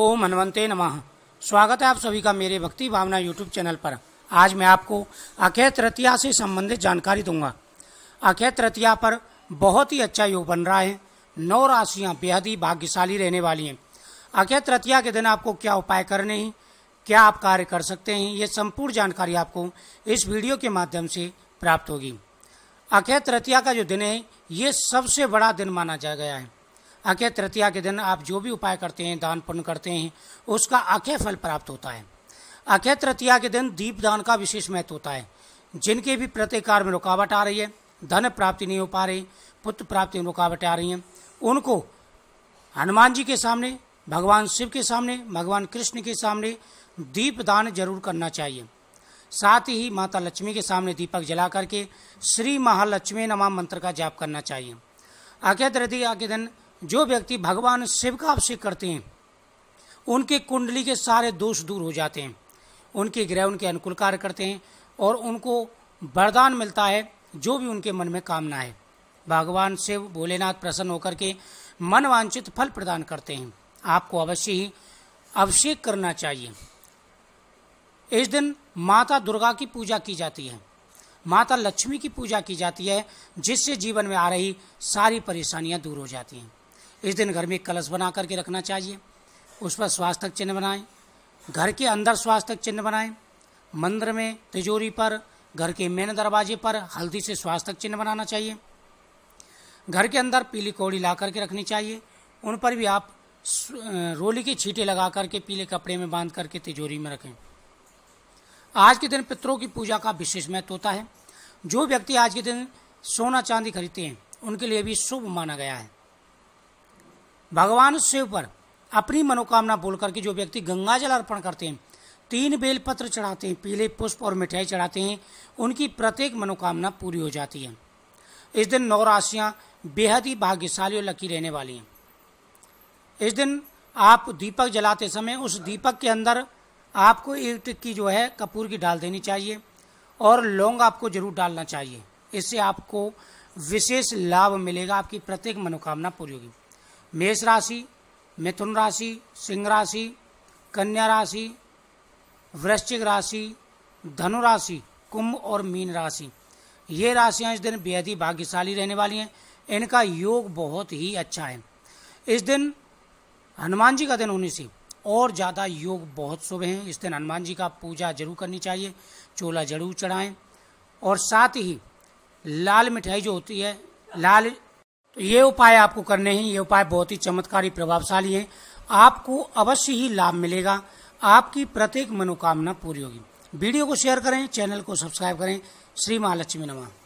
ओम हनुमते नमः स्वागत है आप सभी का मेरे भक्ति भावना यूट्यूब चैनल पर आज मैं आपको अक्षय तृतीया से संबंधित जानकारी दूंगा अक्षय तृतीया पर बहुत ही अच्छा योग बन रहा है नौ राशियां बेहद ही भाग्यशाली रहने वाली हैं अक्षय तृतीया के दिन आपको क्या उपाय करने हैं क्या आप कार्य कर सकते हैं ये संपूर्ण जानकारी आपको इस वीडियो के माध्यम से प्राप्त होगी अक्षय तृतीया का जो दिन है ये सबसे बड़ा दिन माना जा गया है अखे तृतीया के दिन आप जो भी उपाय करते हैं दान पुण्य करते हैं उसका अखे फल प्राप्त होता है अखे तृतीया के दिन दीप दान का विशेष महत्व होता है जिनके भी प्रतिकार में रुकावट आ रही है धन प्राप्ति नहीं हो पा रही पुत्र प्राप्ति में रुकावटें आ रही हैं उनको हनुमान जी के सामने भगवान शिव के सामने भगवान कृष्ण के सामने दीप दान जरूर करना चाहिए साथ ही माता लक्ष्मी के सामने दीपक जला करके श्री महालक्ष्मी नमा मंत्र का जाप करना चाहिए अखे तृतीया के दिन जो व्यक्ति भगवान शिव का अभिषेक करते हैं उनके कुंडली के सारे दोष दूर हो जाते हैं उनके ग्रह उनके अनुकूल कार्य करते हैं और उनको वरदान मिलता है जो भी उनके मन में कामना है भगवान शिव भोलेनाथ प्रसन्न होकर के मनवांचित फल प्रदान करते हैं आपको अवश्य ही अभिषेक करना चाहिए इस दिन माता दुर्गा की पूजा की जाती है माता लक्ष्मी की पूजा की जाती है जिससे जीवन में आ रही सारी परेशानियां दूर हो जाती हैं इस दिन घर में कलश बना करके रखना चाहिए उस पर स्वास्थ्य चिन्ह बनाएं घर के अंदर स्वास्थ्य चिन्ह बनाएं मंदिर में तिजोरी पर घर के मेन दरवाजे पर हल्दी से स्वास्थ्य चिन्ह बनाना चाहिए घर के अंदर पीली कौड़ी ला करके रखनी चाहिए उन पर भी आप रोली के छींटे लगा करके पीले कपड़े में बांध करके तिजोरी में रखें आज के दिन पितरों की पूजा का विशेष महत्व होता है जो व्यक्ति आज के दिन सोना चांदी खरीदते हैं उनके लिए भी शुभ माना गया है भगवान शिव पर अपनी मनोकामना बोल करके जो व्यक्ति गंगा जल अर्पण करते हैं तीन बेलपत्र चढ़ाते हैं पीले पुष्प और मिठाई चढ़ाते हैं उनकी प्रत्येक मनोकामना पूरी हो जाती है इस दिन नौ राशियाँ बेहद ही भाग्यशाली और लकी रहने वाली हैं इस दिन आप दीपक जलाते समय उस दीपक के अंदर आपको एक की जो है कपूर की डाल देनी चाहिए और लौंग आपको जरूर डालना चाहिए इससे आपको विशेष लाभ मिलेगा आपकी प्रत्येक मनोकामना पूरी होगी मेष राशि मिथुन राशि सिंह राशि कन्या राशि वृश्चिक राशि धनु राशि कुंभ और मीन राशि ये राशियां इस दिन बेहद ही भाग्यशाली रहने वाली हैं इनका योग बहुत ही अच्छा है इस दिन हनुमान जी का दिन होने से और ज़्यादा योग बहुत शुभ हैं इस दिन हनुमान जी का पूजा जरूर करनी चाहिए चोला जरूर चढ़ाएं और साथ ही लाल मिठाई जो होती है लाल तो ये उपाय आपको करने हैं ये उपाय बहुत ही चमत्कारी प्रभावशाली है आपको अवश्य ही लाभ मिलेगा आपकी प्रत्येक मनोकामना पूरी होगी वीडियो को शेयर करें चैनल को सब्सक्राइब करें श्री महालक्ष्मी नमा